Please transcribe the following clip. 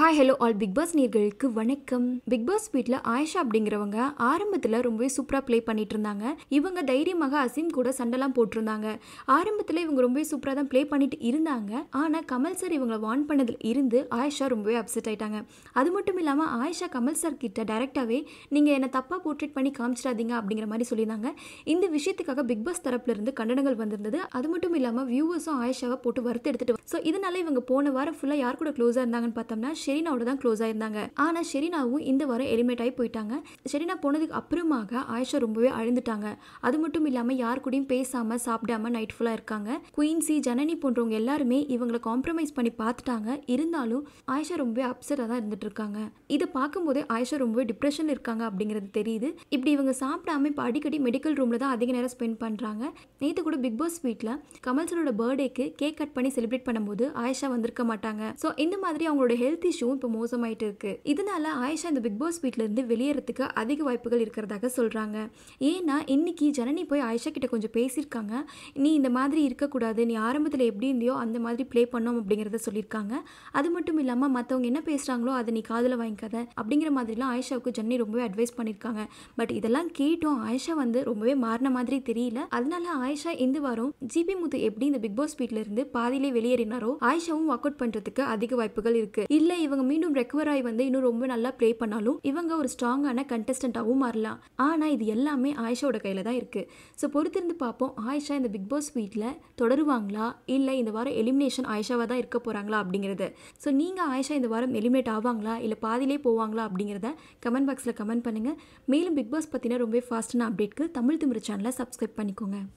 hi hello all Bigg Boss நேர்களுக்கு வணக்கம் big pass வீட்ல ஆயிஷா அப்படிங்கிறவங்க ஆரம்பத்தில் ரொம்பவே சூப்பராக ப்ளே பண்ணிட்டு இருந்தாங்க இவங்க தைரியமாக அசீம் கூட சண்டைலாம் போட்டிருந்தாங்க ஆரம்பத்தில் இவங்க ரொம்பவே சூப்பராக தான் ப்ளே பண்ணிட்டு இருந்தாங்க ஆனால் கமல் சார் இவங்களை வான் பண்ணதில் இருந்து ஆயிஷா ரொம்பவே அப்செட் ஆயிட்டாங்க அது மட்டும் இல்லாமல் ஆயிஷா கமல் சார் கிட்ட டைரக்டாவே நீங்கள் என்னை தப்பாக போர்ட்ரேட் பண்ணி காமிச்சிடாதீங்க அப்படிங்கிற மாதிரி சொல்லியிருந்தாங்க இந்த விஷயத்துக்காக பிக் பாஸ் இருந்து கண்டனங்கள் வந்திருந்தது அது மட்டும் இல்லாமல் வியூவர்ஸும் ஆயிஷாவை போட்டு வறுத்து எடுத்துகிட்டு ஸோ இதனால் இவங்க போன வாரம் ஃபுல்லாக யார் கூட க்ளோஸாக இருந்தாங்கன்னு பார்த்தோம்னா ஷெரினாவோட தான் க்ளோஸ் ஆயிருந்தாங்க ஆனால் ஷெரினாவும் இந்த வாரம் எலிமேட் ஆகி போயிட்டாங்க ஷெரீனா போனதுக்கு அப்புறமாக ஆயிஷா ரொம்பவே அழுந்துட்டாங்க அது மட்டும் இல்லாமல் யார் கூடயும் பேசாமல் சாப்பிடாம நைட் ஃபுல்லாக இருக்காங்க குயின்சி ஜனனி போன்றவங்க எல்லாருமே இவங்களை காம்ப்ரமைஸ் பண்ணி பார்த்துட்டாங்க இருந்தாலும் ஆயிஷா ரொம்பவே அப்செட்டாக தான் இருந்துட்டு இருக்காங்க இதை பார்க்கும்போதே ஆயிஷா ரொம்பவே டிப்ரெஷன் இருக்காங்க அப்படிங்கிறது தெரியுது இப்படி இவங்க சாப்பிடாம இப்போ அடிக்கடி மெடிக்கல் ரூமில் தான் அதிக நேரம் ஸ்பெண்ட் பண்ணுறாங்க நேற்று கூட பிக் பாஸ் வீட்டில் கமல் சரோட பர்த்டேக்கு கேக் கட் பண்ணி செலிப்ரேட் பண்ணும்போது ஆயிஷா வந்திருக்க மாட்டாங்க ஸோ இந்த மாதிரி அவங்களோட ஹெல்த் இஷ்யூ இஷ்யூவும் இப்போ மோசமாயிட்டு இருக்கு இதனால ஆயிஷா இந்த பிக் பாஸ் வீட்ல இருந்து வெளியேறதுக்கு அதிக வாய்ப்புகள் இருக்கிறதாக சொல்றாங்க ஏன்னா இன்னைக்கு ஜனனி போய் ஆயிஷா கிட்ட கொஞ்சம் பேசியிருக்காங்க நீ இந்த மாதிரி இருக்கக்கூடாது நீ ஆரம்பத்தில் எப்படி இருந்தியோ அந்த மாதிரி ப்ளே பண்ணோம் அப்படிங்கிறத சொல்லியிருக்காங்க அது மட்டும் இல்லாமல் மற்றவங்க என்ன பேசுகிறாங்களோ அதை நீ காதில் வாங்கிக்காத அப்படிங்கிற மாதிரிலாம் ஆயிஷாவுக்கு ஜன்னி ரொம்பவே அட்வைஸ் பண்ணியிருக்காங்க பட் இதெல்லாம் கேட்டோம் ஆயிஷா வந்து ரொம்பவே மாறின மாதிரி தெரியல அதனால ஆயிஷா இந்த வாரம் ஜிபி முத்து எப்படி இந்த பிக் பாஸ் வீட்ல இருந்து பாதியிலே வெளியேறினாரோ ஆயிஷாவும் ஒர்க் அவுட் பண்ணுறதுக்கு அதிக வாய்ப்புகள் இருக்கு இல்லை இவங்க மீண்டும் ரெக்கவர் ஆகி வந்து இன்னும் ரொம்ப நல்லா ப்ளே பண்ணாலும் இவங்க ஒரு ஸ்ட்ராங்கான கண்டஸ்டண்ட்டாகவும் மாறலாம் ஆனால் இது எல்லாமே ஆயிஷாவோட கையில் தான் இருக்குது ஸோ பொறுத்திருந்து பார்ப்போம் ஆயிஷா இந்த பிக் பாஸ் வீட்டில் தொடருவாங்களா இல்லை இந்த வாரம் எலிமினேஷன் ஆயிஷாவாக தான் இருக்க போகிறாங்களா அப்படிங்கிறது ஸோ நீங்கள் ஆயிஷா இந்த வாரம் எலிமினேட் ஆவாங்களா இல்லை பாதிலே போவாங்களா அப்படிங்கிறத கமெண்ட் பாக்ஸில் கமெண்ட் பண்ணுங்கள் மேலும் பிக் பாஸ் பார்த்தீங்கன்னா ரொம்ப ஃபாஸ்ட்டான அப்டேட்க்கு தமிழ் திமிர சேனலை சப்ஸ்கிரைப் பண்ணிக்கோங்க